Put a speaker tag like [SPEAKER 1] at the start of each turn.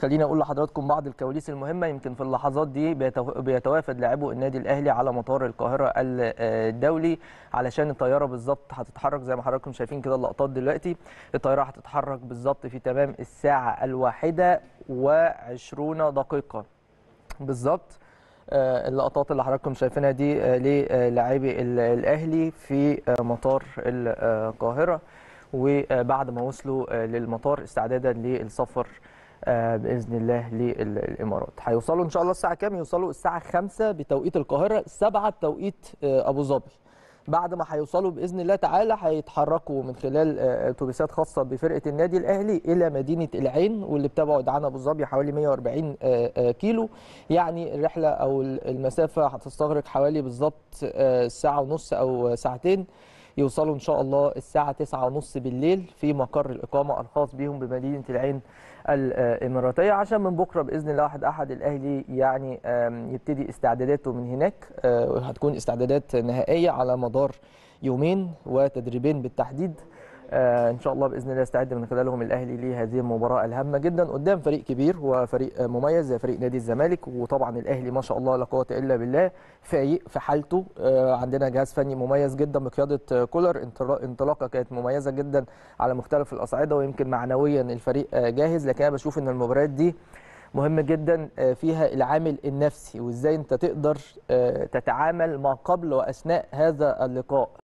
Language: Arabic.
[SPEAKER 1] خليني اقول لحضراتكم بعض الكواليس المهمه يمكن في اللحظات دي بيتوافد لاعبو النادي الاهلي على مطار القاهره آه، الدولي علشان الطياره بالظبط هتتحرك زي ما حضراتكم شايفين كده اللقطات دلوقتي الطياره هتتحرك بالظبط في تمام الساعه الواحده وعشرون دقيقه بالظبط آه، اللقطات اللي حضراتكم شايفينها دي آه، للاعبي الاهلي في مطار القاهره وبعد ما وصلوا للمطار استعدادا للسفر آه، باذن الله للامارات هيوصلوا ان شاء الله الساعه كام يوصلوا الساعه 5 بتوقيت القاهره 7 بتوقيت آه، ابو ظبي بعد ما هيوصلوا باذن الله تعالى هيتحركوا من خلال آه، اتوبيسات خاصه بفرقه النادي الاهلي الى مدينه العين واللي بتبعد عن ابو ظبي حوالي 140 كيلو يعني الرحله او المسافه هتستغرق حوالي بالظبط ساعه ونص او ساعتين يوصلوا إن شاء الله الساعة 9:30 بالليل في مقر الإقامة الخاص بهم بمدينة العين الإماراتية عشان من بكرة بإذن الله أحد أحد الأهلي يعني يبتدي استعداداته من هناك آه، هتكون استعدادات نهائية على مدار يومين وتدريبين بالتحديد آه، ان شاء الله باذن الله يستعد من خلالهم الاهلي لهذه المباراه الهامه جدا قدام فريق كبير وفريق مميز زي فريق نادي الزمالك وطبعا الاهلي ما شاء الله لا قوه الا بالله فايق في حالته آه، عندنا جهاز فني مميز جدا بقياده كولر انطلاقه كانت مميزه جدا على مختلف الاصعده ويمكن معنويا الفريق آه، جاهز لكن انا بشوف ان المباريات دي مهم جدا فيها العامل النفسي وازاي انت تقدر تتعامل ما قبل واثناء هذا اللقاء